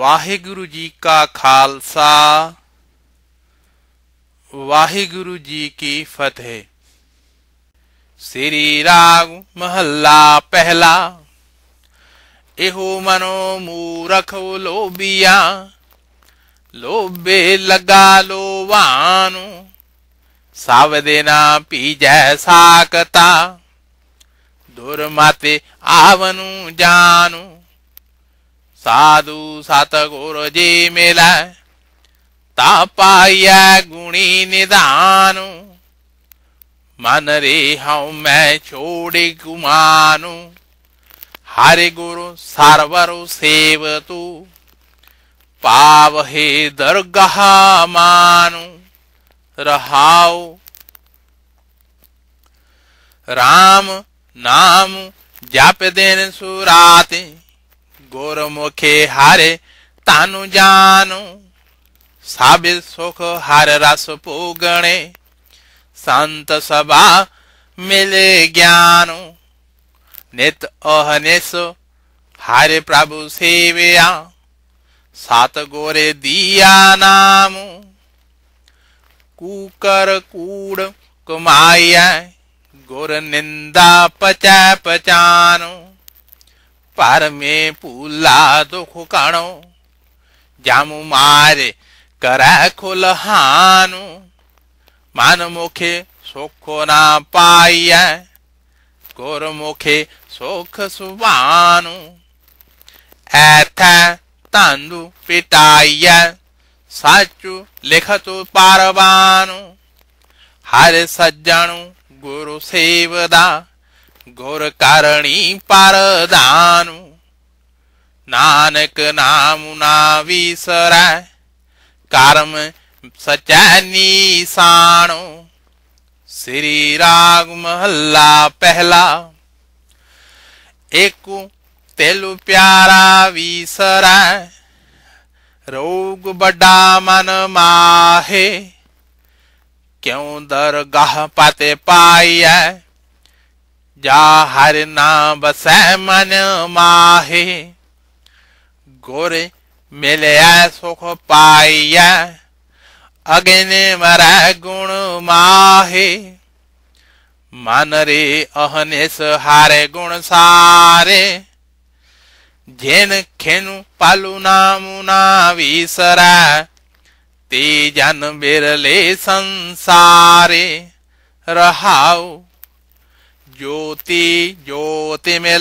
ਵਾਹਿਗੁਰੂ ਜੀ ਕਾ ਖਾਲਸਾ ਵਾਹਿਗੁਰੂ ਜੀ ਕੀ ਫਤਿਹ ਸ੍ਰੀ ਰਾਗ ਮਹੱਲਾ ਪਹਿਲਾ ਇਹੋ ਮਨੋ ਮੂਰਖ ਲੋਬੀਆ ਲੋਬੇ ਲਗਾ ਸਾਵ ਦੇਨਾ ਨਾ ਪੀਜੈ ਸਾਕਤਾ ਦੁਰਮਤੇ ਆਵਨੂ ਜਾਨੂ ਸਾਧੂ ਸਤਗੁਰ ਜੀ ਮਿਲੈ ਤਾ ਪਾਇਆ ਗੁਣੀ ਨਿਧਾਨੁ ਮਨ ਰੇ ਹਉ ਮੈਂ ਛੋੜੇ ਗੁਮਾਨੁ ਹਰਿ ਗੁਰੂ ਸਰਵਰੁ ਸੇਵ ਤੂ ਪਾਵਹਿ ਦਰਗਾਹ ਮਾਨੁ ਰਹਾਉ RAM ਨਾਮ ਜਪ ਦੇਨ ਸੁਰਾਤੇ गोर मुखे हारे तानु जानु साबिर सुख हर रस पूगणे संत सभा मिले ज्ञानु नित अहनिस हारे प्रभु सेवया सात गोरे दिया नाम कूकर कूड़ कुमाया गोर निंदा पचा पचानु ਪਰਮੇ ਭੂਲਾ ਦੁਖ ਕਾਣੋ ਜਾਮੂ ਮਾਰੇ ਕਰੈ ਖੁਲਹਾਨੂ ਮਨ ਮੁਖੇ ਸੁਖੋ ਨਾ ਪਾਈਐ ਗੁਰ ਮੁਖੇ ਸੁਖ ਸੁਭਾਨੂ ਐਥੈ ਤੰਦੂ ਪਿਟਾਈਐ ਸਾਚੂ ਲਿਖਤੂ ਪਾਰਵਾਨੂ ਹਰ ਸੱਜਣੂ ਗੁਰੂ ਸੇਵਦਾ ગોર કારણી પારદાનું નાનક નામુના વિસરાય કર્મ સચાની સાણો શ્રી રાગ મહલ્લા પહેલા એકુ તેલું પ્યારા વિસરાય રોગ બડા મન માહે ક્યું દરગાહ પાતે પાયા जा हर नाम बसै मन माहे गोरे मिले सुख पाइय अग्न मर गुण माहे मन रे अहनेस हारे गुण सारे जेन खेनु पालु नामु ना विसरा ते जन बिरले संसारे रहाऊ ज्योति ज्योति में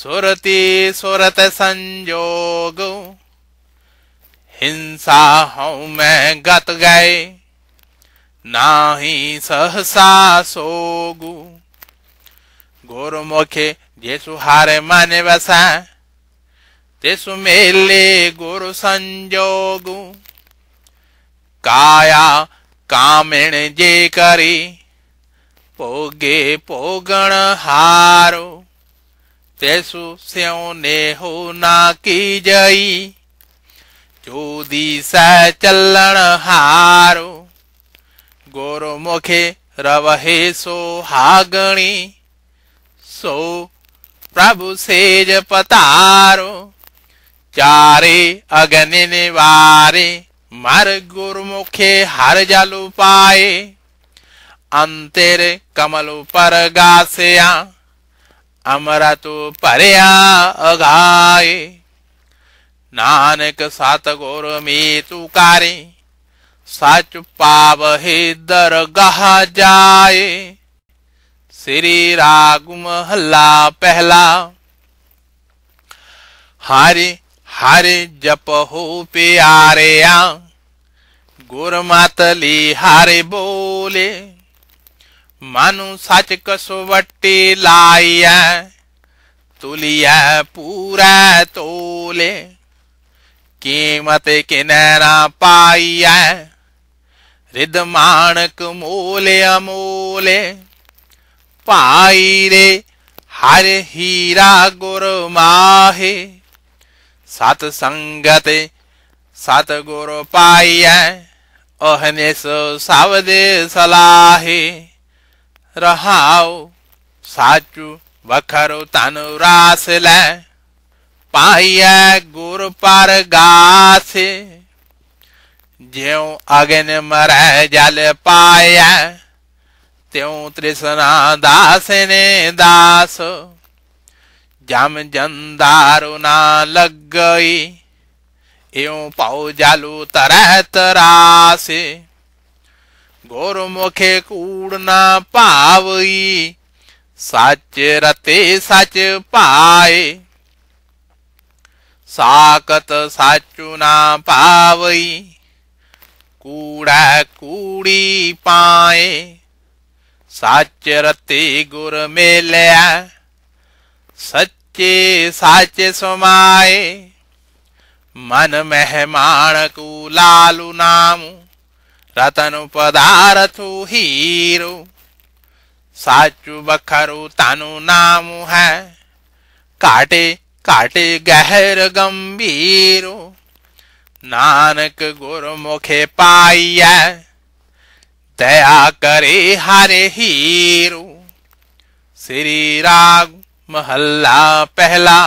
सुरति सुरत संयोग हिंसा हूं मैं गत गए ना ही सहसा सोगु गुरुमुखे जेसु हारे मन बसा तेसु मेले गुरु संजोगु काया कामिण जे करी પોગે પોગણ હારો તેસુ સ્યોને હો નાકી જઈ ચોદી સા ચલણ હારો ગોરો મુખે રવહે સો હાગણી सो प्रभु सेज पतारो चारे अगन निवारे मर गुरमुखे हर जल पाए ਅੰਤਰ ਕਮਲ ਪਰ ਗਾਸਿਆ ਅਮਰਤੁ ਭਰਿਆ ਅਗਾਏ ਨਾਨਕ ਸਤ ਗੁਰ ਮੀ ਤੂ ਕਾਰੇ ਸਚ ਪਾਵਹਿ ਦਰਗਾਹ ਜਾਏ ਸ੍ਰੀ ਰਾਗ ਮਹੱਲਾ ਪਹਿਲਾ ਹਰਿ ਹਰਿ ਜਪ ਹੋ ਪਿਆਰਿਆ ਗੁਰਮਤਲੀ ਹਰਿ ਬੋਲੇ ਮਨੁ ਸਚ ਕਸਵੱਟੀ ਲਾਈਐ ਤੁਲਿਐ ਪੂਰੈ ਤੋਲੇ ਕੀਮਤ ਕਿਨੈ ਨਾ ਪਾਈਐ ਰਿਦ ਮਾਣਕ ਮੋਲੇ ਅਮੋਲੇ ਭਾਈ ਰੇ ਹਰ ਹੀਰਾ ਗੁਰ ਮਾਹੇ ਸਤ ਸੰਗਤ ਸਤ ਗੁਰ ਪਾਈਐ ਸੋ ਸਬਦ ਸਲਾਹੇ ਰਹਾਉ ਸਾਚੂ ਵਖਰੋ ਤਨ ਰਾਸ ਲੈ ਪਾਈਐ ਗੁਰ ਪਰ ਗਾਸੇ ਜਿਉ ਅਗਨ ਮਰੈ ਜਲ ਪਾਇਐ ਤਿਉ ਤ੍ਰਿਸ਼ਨਾ ਦਾਸ ਨੇ ਦਾਸ ਜਮ ਜੰਦਾਰੁ ਨਾ ਲੱਗਈ ਇਉ ਪਾਉ ਜਾਲੂ ਤਰਹਿ ਤਰਾਸੇ गोरमुखे कूड़ ना पावई सच रते सच पाए साकत साचू ना पावई कूड़ा कूड़ी पाए सच रते गुर मेल्या सच्चे साच समाए मन मेहमान को लालू नामू रतनुपदारथु हीरो साचु बखरु तानु नाम है काटे काटे गहर गंभीरो नानक गुरुमुखे पाइय दया करे हरे हीरु श्री राग महला पहला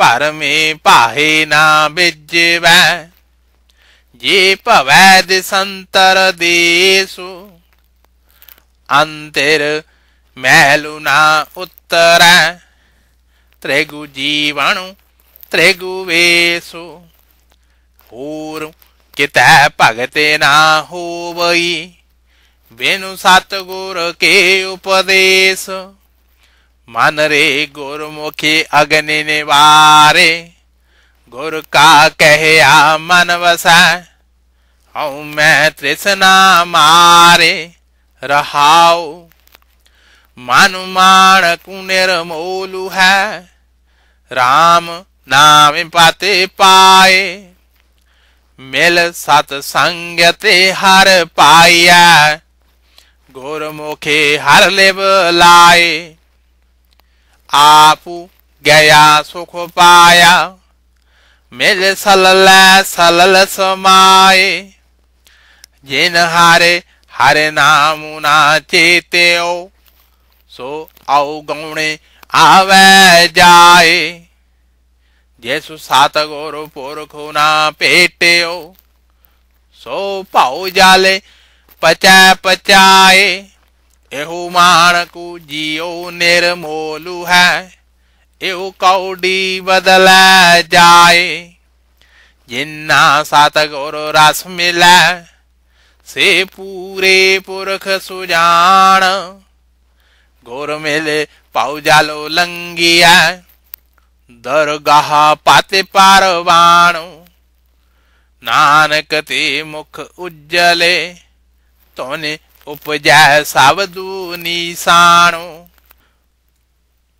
पर में पाहे ना बिज ਜੀ ਭਵੈ ਸੰਤਰ ਦੇਸੋ ਅੰਤਰ ਮਹਿਲੁਨਾ ਉਤਰੈ ਤ੍ਰੈਗੁ ਜੀਵਣੁ ਤ੍ਰੈਗੁ ਵੇਸੋ ਹੋਰ ਕਿਤੈ ਭਗਤੇ ਨਾ ਹੋਵਈ ਵੇਨੁ ਗੁਰ ਕੇ ਉਪਦੇਸ ਮਨ ਰੇ ਗੁਰਮੁਖੀ ਅਗਨਿ ਨਿਵਾਰੇ गुर का कहया मन वसै हूँ मैं तृष्णा मारे रहाओ मन मान कुनिर्मोलु है राम नाम पाते पाए मिल सत संगते हर पाया गोरमुखे हर लिब लाए आपू गया सुख पाया ਮੇਰੇ ਸਲ ਲੈ ਸਲਲ ਸਮਾਏ ਜਿਨ ਹਾਰੇ ਹਰੇ ਨਾਮ ਨਾ ਚੇਤਿਓ ਸੋ ਆਉ ਗਉਣੇ ਆਵੇ ਜਾਏ ਜੇਸੂ ਸਾਤ ਗੁਰ ਪੁਰਖੁ ਨਾ ਪੇਟਿਓ ਸੋ ਭਾਉ ਜਾਲੇ ਪਚੈ ਪਚਾਏ ਇਹੋ ਮਾਨ ਕੋ ਜਿਉ ਨਿਰਮੋਲੁ ਹੈ एव कौडी बदल जाए जिन्ना सात गुरु रस मिला से पूरे पुरख सुजान गुर मिले पाऊ जालो लंगिया दरगाह पाते पारवाणु नानक ते मुख उज्जले तोने उपजाय सावधू निशाणु